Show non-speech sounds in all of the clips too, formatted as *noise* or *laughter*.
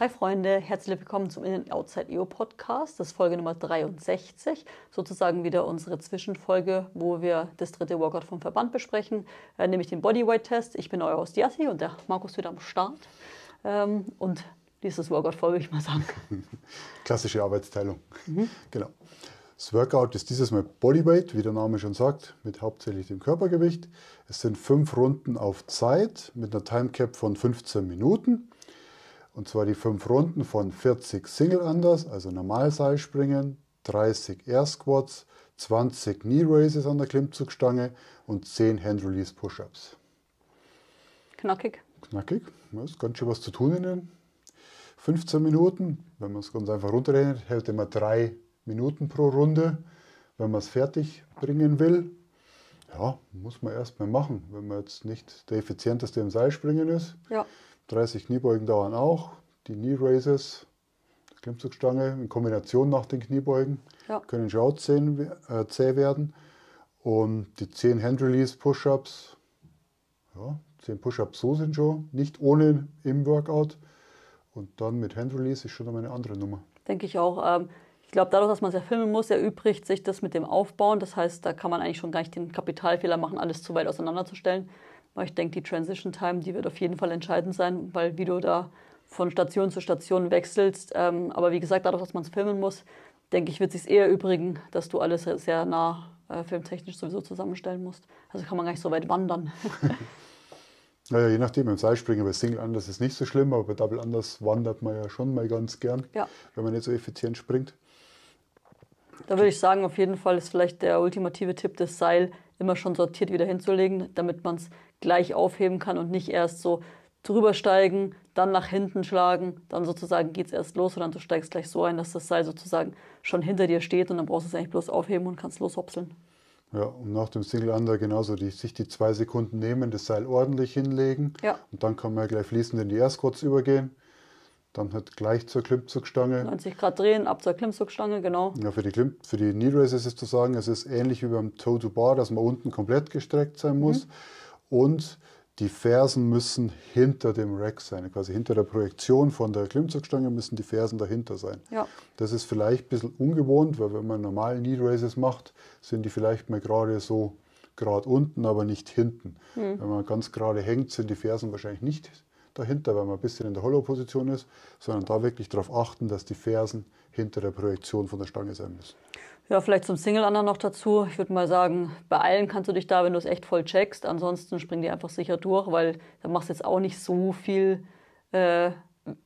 Hi Freunde, herzlich willkommen zum In- Outside EO Podcast. Das ist Folge Nummer 63, sozusagen wieder unsere Zwischenfolge, wo wir das dritte Workout vom Verband besprechen, äh, nämlich den Bodyweight Test. Ich bin euer Ostiasi und der Markus wieder am Start. Ähm, und dieses Workout folge ich mal sagen. *laughs* Klassische Arbeitsteilung. Mhm. Genau. Das Workout ist dieses Mal Bodyweight, wie der Name schon sagt, mit hauptsächlich dem Körpergewicht. Es sind fünf Runden auf Zeit mit einer Timecap von 15 Minuten. Und zwar die fünf Runden von 40 Single Unders, also Normalseilspringen, 30 Air Squats, 20 Knee Raises an der Klimmzugstange und 10 Hand Release Push-Ups. Knackig. Knackig. Ja, ist ganz schön was zu tun in den 15 Minuten. Wenn man es ganz einfach runterrechnet, hält man drei Minuten pro Runde. Wenn man es fertig bringen will, ja, muss man erstmal machen, wenn man jetzt nicht der effizienteste im Seilspringen ist. Ja. 30 Kniebeugen dauern auch. Die Knee Raises, Klimmzugstange in Kombination nach den Kniebeugen, ja. können schon auch zäh, äh, zäh werden. Und die 10 Hand Release Push-Ups, ja, 10 Push-Ups so sind schon, nicht ohne im Workout. Und dann mit Hand Release ist schon nochmal eine andere Nummer. Denke ich auch. Ähm ich glaube, dadurch, dass man es ja filmen muss, erübrigt sich das mit dem Aufbauen. Das heißt, da kann man eigentlich schon gar nicht den Kapitalfehler machen, alles zu weit auseinanderzustellen. Aber ich denke, die Transition Time, die wird auf jeden Fall entscheidend sein, weil wie du da von Station zu Station wechselst. Ähm, aber wie gesagt, dadurch, dass man es filmen muss, denke ich, wird sich eher übrigen, dass du alles sehr nah äh, filmtechnisch sowieso zusammenstellen musst. Also kann man gar nicht so weit wandern. *laughs* Naja, je nachdem, beim Seilspringen, bei Single Anders ist nicht so schlimm, aber bei Double Anders wandert man ja schon mal ganz gern, ja. wenn man nicht so effizient springt. Da würde ich sagen, auf jeden Fall ist vielleicht der ultimative Tipp, das Seil immer schon sortiert wieder hinzulegen, damit man es gleich aufheben kann und nicht erst so drüber steigen, dann nach hinten schlagen, dann sozusagen geht es erst los und dann du steigst gleich so ein, dass das Seil sozusagen schon hinter dir steht und dann brauchst du es eigentlich bloß aufheben und kannst loshopseln. Ja, und nach dem Single Under genauso die, sich die zwei Sekunden nehmen, das Seil ordentlich hinlegen ja. und dann kann man gleich fließend in die Airsquats übergehen. Dann halt gleich zur Klimmzugstange. 90 Grad drehen, ab zur Klimmzugstange, genau. Ja, für die, Klim für die Knee Raise ist es zu sagen, es ist ähnlich wie beim Toe-to-Bar, dass man unten komplett gestreckt sein muss. Mhm und die Fersen müssen hinter dem Rack sein, quasi hinter der Projektion von der Klimmzugstange müssen die Fersen dahinter sein. Ja. Das ist vielleicht ein bisschen ungewohnt, weil wenn man normale Knee Raises macht, sind die vielleicht mal gerade so gerade unten, aber nicht hinten. Mhm. Wenn man ganz gerade hängt, sind die Fersen wahrscheinlich nicht dahinter, weil man ein bisschen in der Hollow-Position ist, sondern da wirklich darauf achten, dass die Fersen hinter der Projektion von der Stange sein müssen. Ja, vielleicht zum Single-Anna noch dazu. Ich würde mal sagen, beeilen kannst du dich da, wenn du es echt voll checkst. Ansonsten spring dir einfach sicher durch, weil da machst du jetzt auch nicht so viel, äh,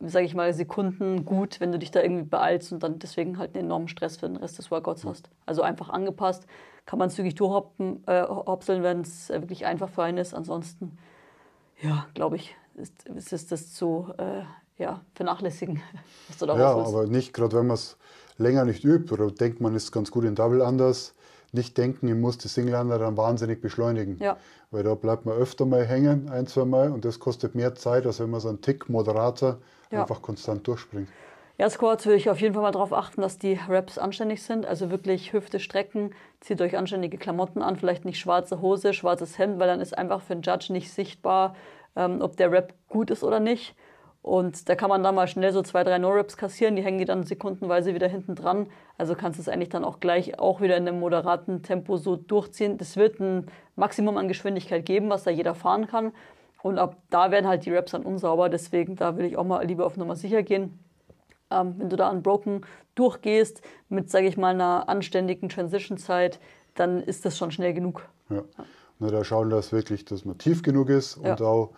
sage ich mal, Sekunden gut, wenn du dich da irgendwie beeilst und dann deswegen halt einen enormen Stress für den Rest des Workouts hast. Also einfach angepasst. Kann man zügig durchhopseln, äh, wenn es äh, wirklich einfach für einen ist. Ansonsten, ja, glaube ich, ist, ist das zu äh, ja, vernachlässigen. *laughs* ja, aber nicht, gerade wenn man es länger nicht übt oder denkt, man ist ganz gut in Double anders, nicht denken, ich muss die Single Singlehänder dann wahnsinnig beschleunigen. Ja. Weil da bleibt man öfter mal hängen, ein, zwei Mal, und das kostet mehr Zeit, als wenn man so einen Tick moderater ja. einfach konstant durchspringt. Ja, Squats würde ich auf jeden Fall mal darauf achten, dass die Raps anständig sind. Also wirklich Hüfte strecken, zieht euch anständige Klamotten an, vielleicht nicht schwarze Hose, schwarzes Hemd, weil dann ist einfach für den Judge nicht sichtbar, ähm, ob der Rap gut ist oder nicht. Und da kann man dann mal schnell so zwei, drei No-Raps kassieren, die hängen die dann sekundenweise wieder hinten dran. Also kannst du es eigentlich dann auch gleich auch wieder in einem moderaten Tempo so durchziehen. Das wird ein Maximum an Geschwindigkeit geben, was da jeder fahren kann. Und ab da werden halt die Raps dann unsauber, deswegen da will ich auch mal lieber auf Nummer sicher gehen. Ähm, wenn du da an Broken durchgehst mit, sage ich mal, einer anständigen Transition-Zeit, dann ist das schon schnell genug. Ja. Na, da schauen wir wirklich, dass man tief genug ist ja. und auch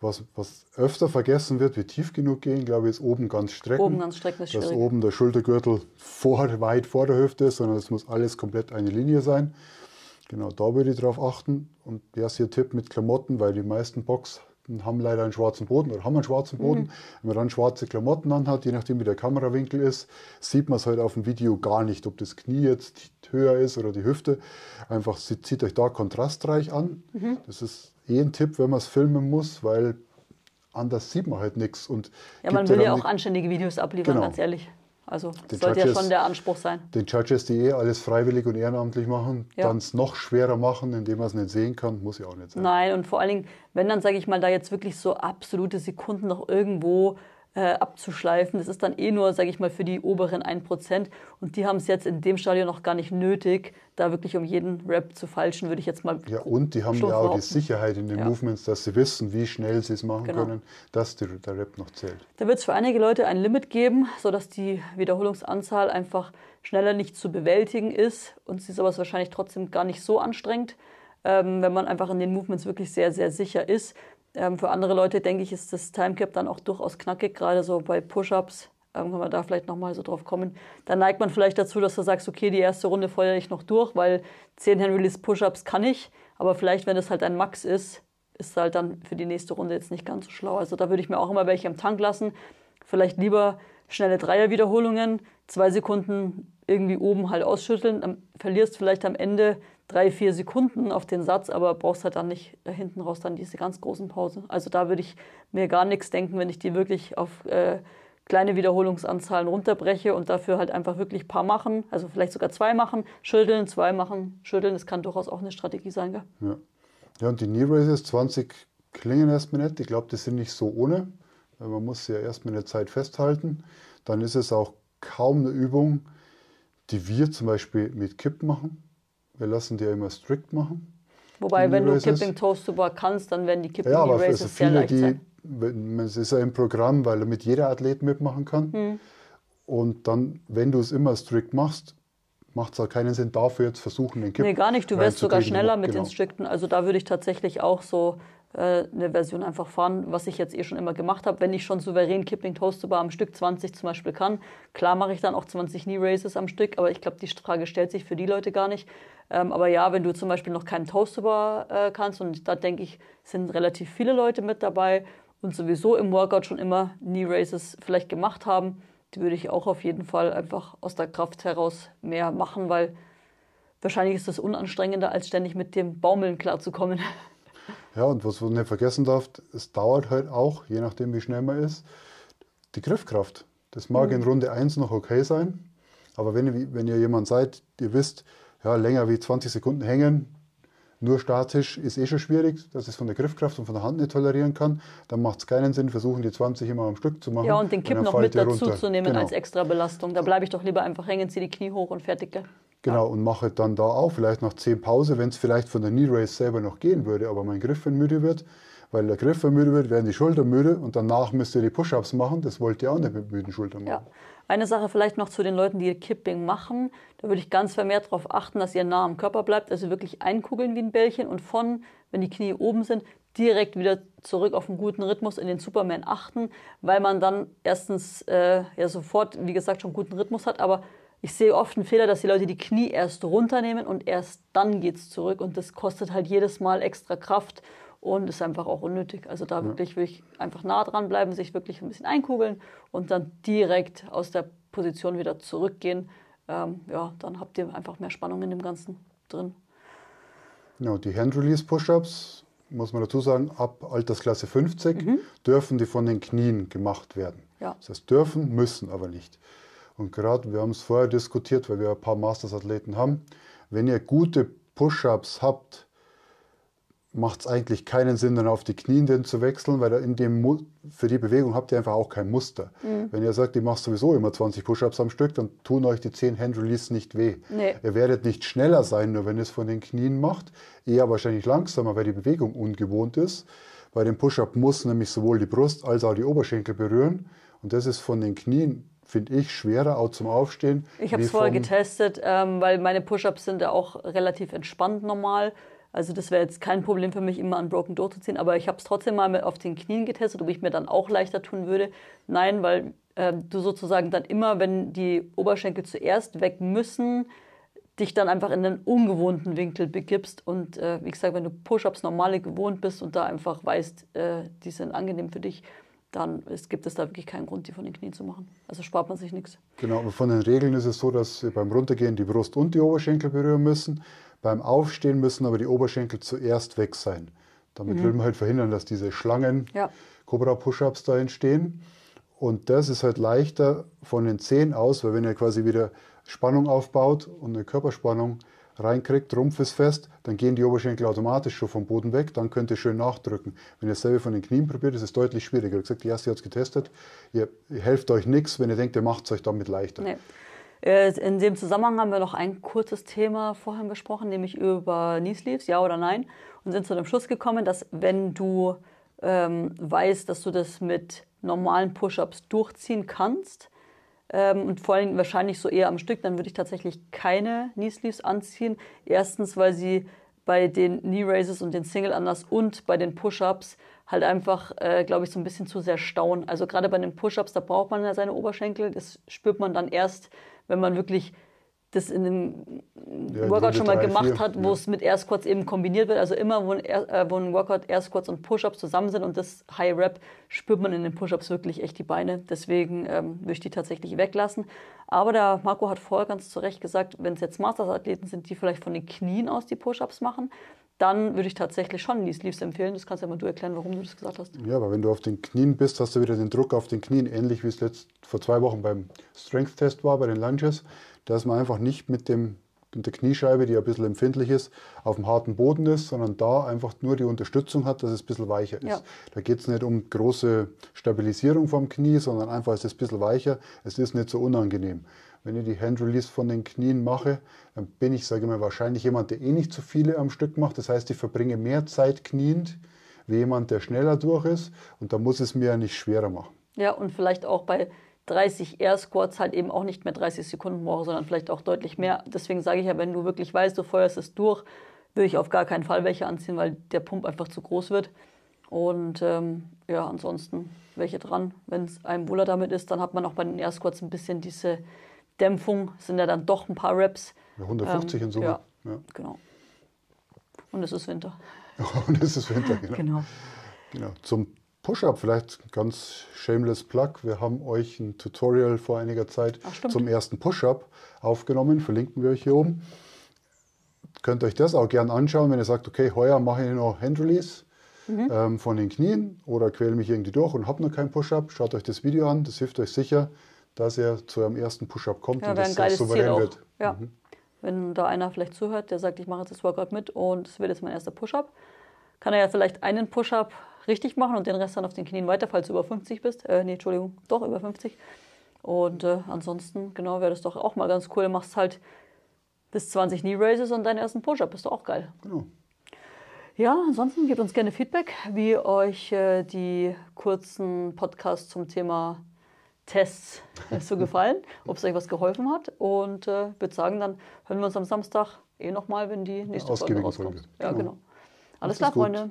was, was öfter vergessen wird, wie tief genug gehen, glaube ich, ist oben ganz strecken. Oben ganz strecken ist schwierig. Dass oben der Schultergürtel vor, weit vor der Hüfte ist, sondern es muss alles komplett eine Linie sein. Genau, da würde ich drauf achten. Und der ist Ihr Tipp mit Klamotten, weil die meisten Boxen und haben leider einen schwarzen Boden oder haben einen schwarzen Boden. Mhm. Wenn man dann schwarze Klamotten anhat, je nachdem wie der Kamerawinkel ist, sieht man es halt auf dem Video gar nicht, ob das Knie jetzt höher ist oder die Hüfte. Einfach zieht euch da kontrastreich an. Mhm. Das ist eh ein Tipp, wenn man es filmen muss, weil anders sieht man halt nichts. Ja, man will ja auch anständige Videos abliefern, genau. ganz ehrlich. Also den sollte Judges, ja schon der Anspruch sein. Den Judges, die eh alles freiwillig und ehrenamtlich machen, ja. dann es noch schwerer machen, indem man es nicht sehen kann, muss ja auch nicht sein. Nein, und vor allen Dingen, wenn dann, sage ich mal, da jetzt wirklich so absolute Sekunden noch irgendwo äh, abzuschleifen. Das ist dann eh nur, sage ich mal, für die oberen 1%. Und die haben es jetzt in dem Stadion noch gar nicht nötig, da wirklich um jeden Rap zu falschen, würde ich jetzt mal Ja, und die haben ja auch die Sicherheit in den ja. Movements, dass sie wissen, wie schnell sie es machen genau. können, dass die, der Rap noch zählt. Da wird es für einige Leute ein Limit geben, sodass die Wiederholungsanzahl einfach schneller nicht zu bewältigen ist und sie sowas wahrscheinlich trotzdem gar nicht so anstrengend, ähm, wenn man einfach in den Movements wirklich sehr, sehr sicher ist. Ähm, für andere Leute, denke ich, ist das Timecap dann auch durchaus knackig, gerade so bei Push-Ups. Ähm, kann man da vielleicht nochmal so drauf kommen. Dann neigt man vielleicht dazu, dass du sagst, okay, die erste Runde feuer ich noch durch, weil 10 Henry Handrelease Push-Ups kann ich. Aber vielleicht, wenn das halt ein Max ist, ist halt dann für die nächste Runde jetzt nicht ganz so schlau. Also da würde ich mir auch immer welche im Tank lassen. Vielleicht lieber schnelle Dreierwiederholungen, zwei Sekunden irgendwie oben halt ausschütteln. Dann verlierst vielleicht am Ende drei, vier Sekunden auf den Satz, aber brauchst halt dann nicht hinten raus dann diese ganz großen Pause. Also da würde ich mir gar nichts denken, wenn ich die wirklich auf äh, kleine Wiederholungsanzahlen runterbreche und dafür halt einfach wirklich ein paar machen, also vielleicht sogar zwei machen, schütteln, zwei machen, schütteln, das kann durchaus auch eine Strategie sein. Gell? Ja. ja, und die Knee Races 20 klingen erstmal nicht. Ich glaube, die sind nicht so ohne. Man muss sie ja erstmal eine Zeit festhalten. Dann ist es auch kaum eine Übung, die wir zum Beispiel mit Kipp machen wir lassen die ja immer strikt machen. Wobei, wenn du Kipping Toast Super kannst, dann werden die Kipping ja, aber Races also viele, sehr leicht die, sein. Es ist ja im Programm, weil damit jeder Athlet mitmachen kann. Hm. Und dann, wenn du es immer strikt machst, macht es auch halt keinen Sinn, dafür jetzt versuchen, den Kipp Nee, gar nicht. Du wärst sogar schneller mit genau. den strikten. Also da würde ich tatsächlich auch so äh, eine Version einfach fahren, was ich jetzt eh schon immer gemacht habe. Wenn ich schon souverän Kipling Toaster Bar am Stück 20 zum Beispiel kann, klar mache ich dann auch 20 Knee Races am Stück, aber ich glaube, die Frage stellt sich für die Leute gar nicht. Ähm, aber ja, wenn du zum Beispiel noch keinen Toaster Bar äh, kannst und da denke ich, sind relativ viele Leute mit dabei und sowieso im Workout schon immer Knee Races vielleicht gemacht haben, die würde ich auch auf jeden Fall einfach aus der Kraft heraus mehr machen, weil wahrscheinlich ist das unanstrengender, als ständig mit dem Baumeln klarzukommen. *laughs* Ja, und was man nicht vergessen darf, es dauert halt auch, je nachdem wie schnell man ist, die Griffkraft. Das mag mhm. in Runde 1 noch okay sein, aber wenn, ihr, wenn ihr jemand seid, ihr wisst, ja, länger wie 20 Sekunden hängen, nur statisch ist eh schon schwierig, dass es von der Griffkraft und von der Hand nicht tolerieren kann. Dann macht es keinen Sinn, versuchen die 20 immer am Stück zu machen. Ja, und den Kipp noch mit dazu runter. zu nehmen genau. als extra Belastung. Da bleibe ich doch lieber einfach hängen, ziehe die Knie hoch und fertig. Gell? Genau, und mache dann da auch vielleicht nach 10 Pause, wenn es vielleicht von der Knee Race selber noch gehen würde, aber mein Griff wenn müde wird, weil der Griff wenn müde wird, werden die Schultern müde und danach müsst ihr die Push-Ups machen. Das wollt ihr auch nicht mit müden Schultern machen. Ja. Eine Sache vielleicht noch zu den Leuten, die Kipping machen. Da würde ich ganz vermehrt darauf achten, dass ihr nah am Körper bleibt, also wirklich einkugeln wie ein Bällchen und von, wenn die Knie oben sind, direkt wieder zurück auf einen guten Rhythmus in den Superman achten, weil man dann erstens äh, ja sofort, wie gesagt, schon guten Rhythmus hat, aber ich sehe oft einen Fehler, dass die Leute die Knie erst runternehmen und erst dann geht es zurück. Und das kostet halt jedes Mal extra Kraft und ist einfach auch unnötig. Also da ja. wirklich, ich einfach nah dran bleiben, sich wirklich ein bisschen einkugeln und dann direkt aus der Position wieder zurückgehen. Ähm, ja, dann habt ihr einfach mehr Spannung in dem Ganzen drin. Genau, die Hand-Release-Push-Ups, muss man dazu sagen, ab Altersklasse 50 mhm. dürfen die von den Knien gemacht werden. Ja. Das heißt, dürfen, müssen aber nicht. Und gerade, wir haben es vorher diskutiert, weil wir ein paar Masters-Athleten haben, wenn ihr gute Push-Ups habt, macht es eigentlich keinen Sinn, dann auf die Knien denn zu wechseln, weil in dem für die Bewegung habt ihr einfach auch kein Muster. Mhm. Wenn ihr sagt, ihr macht sowieso immer 20 Push-Ups am Stück, dann tun euch die 10 Hand-Release nicht weh. Nee. Ihr werdet nicht schneller sein, nur wenn ihr es von den Knien macht, eher wahrscheinlich langsamer, weil die Bewegung ungewohnt ist. Bei dem Push-Up muss nämlich sowohl die Brust als auch die Oberschenkel berühren und das ist von den Knien finde ich, schwerer auch zum Aufstehen. Ich habe es vorher getestet, ähm, weil meine Push-Ups sind ja auch relativ entspannt normal. Also das wäre jetzt kein Problem für mich, immer an Broken Door zu ziehen. Aber ich habe es trotzdem mal auf den Knien getestet, ob ich mir dann auch leichter tun würde. Nein, weil äh, du sozusagen dann immer, wenn die Oberschenkel zuerst weg müssen, dich dann einfach in einen ungewohnten Winkel begibst. Und äh, wie gesagt, wenn du Push-ups normale gewohnt bist und da einfach weißt, äh, die sind angenehm für dich, dann ist, gibt es da wirklich keinen Grund, die von den Knien zu machen. Also spart man sich nichts. Genau, aber von den Regeln ist es so, dass Sie beim Runtergehen die Brust und die Oberschenkel berühren müssen. Beim Aufstehen müssen aber die Oberschenkel zuerst weg sein. Damit mhm. will man halt verhindern, dass diese Schlangen, Cobra-Push-Ups da entstehen. Und das ist halt leichter von den Zehen aus, weil wenn ihr quasi wieder Spannung aufbaut und eine Körperspannung reinkriegt, Rumpf ist fest, dann gehen die Oberschenkel automatisch schon vom Boden weg, dann könnt ihr schön nachdrücken. Wenn ihr dasselbe von den Knien probiert, ist es deutlich schwieriger. Wie gesagt, die erste hat es getestet, ihr, ihr helft euch nichts, wenn ihr denkt, ihr macht es euch damit leichter. Nee. Äh, in dem Zusammenhang haben wir noch ein kurzes Thema vorhin gesprochen, nämlich über Knee Sleeves, ja oder nein, und sind zu dem Schluss gekommen, dass wenn du ähm, weißt, dass du das mit normalen Push-ups durchziehen kannst, ähm, und vor allem wahrscheinlich so eher am Stück, dann würde ich tatsächlich keine Knee Sleeves anziehen. Erstens, weil sie bei den Knee Raises und den Single Unders und bei den Push-Ups halt einfach, äh, glaube ich, so ein bisschen zu sehr stauen. Also gerade bei den Push-Ups, da braucht man ja seine Oberschenkel. Das spürt man dann erst, wenn man wirklich das in einem ja, Workout schon mal drei, gemacht vier. hat, wo ja. es mit Air Squats eben kombiniert wird. Also immer, wo ein, äh, wo ein Workout Air Squats und Push-Ups zusammen sind und das High Rap, spürt man in den Push-Ups wirklich echt die Beine. Deswegen ähm, würde ich die tatsächlich weglassen. Aber der Marco hat vorher ganz zu Recht gesagt, wenn es jetzt Masters-Athleten sind, die vielleicht von den Knien aus die Push-Ups machen, dann würde ich tatsächlich schon die Sleeves empfehlen. Das kannst ja mal du erklären, warum du das gesagt hast. Ja, aber wenn du auf den Knien bist, hast du wieder den Druck auf den Knien, ähnlich wie es letzt, vor zwei Wochen beim Strength-Test war, bei den Lunges dass man einfach nicht mit, dem, mit der Kniescheibe, die ein bisschen empfindlich ist, auf dem harten Boden ist, sondern da einfach nur die Unterstützung hat, dass es ein bisschen weicher ist. Ja. Da geht es nicht um große Stabilisierung vom Knie, sondern einfach ist es ein bisschen weicher, es ist nicht so unangenehm. Wenn ich die Hand Release von den Knien mache, dann bin ich, sage ich mal, wahrscheinlich jemand, der eh nicht zu viele am Stück macht. Das heißt, ich verbringe mehr Zeit kniend, wie jemand, der schneller durch ist. Und da muss es mir ja nicht schwerer machen. Ja, und vielleicht auch bei 30 Air Squats halt eben auch nicht mehr 30 Sekunden brauche, sondern vielleicht auch deutlich mehr. Deswegen sage ich ja, wenn du wirklich weißt, du feuerst es durch, würde ich auf gar keinen Fall welche anziehen, weil der Pump einfach zu groß wird. Und ähm, ja, ansonsten welche dran. Wenn es einem wohler damit ist, dann hat man auch bei den Air Squats ein bisschen diese Dämpfung. Sind ja dann doch ein paar Reps. 150 ähm, in Summe. Ja, ja, genau. Und es ist Winter. *laughs* Und es ist Winter, genau. genau. genau. Zum Push-Up vielleicht ganz shameless plug. Wir haben euch ein Tutorial vor einiger Zeit Ach, zum ersten Push-Up aufgenommen. Verlinken wir euch hier oben. Könnt euch das auch gerne anschauen, wenn ihr sagt, okay, heuer mache ich noch Hand Release mhm. ähm, von den Knien oder quäle mich irgendwie durch und habe noch keinen Push-Up. Schaut euch das Video an, das hilft euch sicher, dass ihr zu eurem ersten Push-Up kommt ja, und das auch souverän auch. wird. Ja. Mhm. Wenn da einer vielleicht zuhört, der sagt, ich mache jetzt das Workout mit und es wird jetzt mein erster Push-Up, kann er ja vielleicht einen Push-Up richtig machen und den Rest dann auf den Knien weiter, falls du über 50 bist. Äh, nee, Entschuldigung, doch über 50. Und äh, ansonsten, genau, wäre das doch auch mal ganz cool. Du machst halt bis 20 Knee Raises und deinen ersten Push-Up. Bist du auch geil. Genau. Ja, ansonsten gebt uns gerne Feedback, wie euch äh, die kurzen Podcasts zum Thema Tests äh, so gefallen, *laughs* ob es euch was geholfen hat. Und äh, würde sagen, dann hören wir uns am Samstag eh nochmal, wenn die nächste Folge rauskommt. Folge. Ja, genau. genau. Alles klar, Freunde.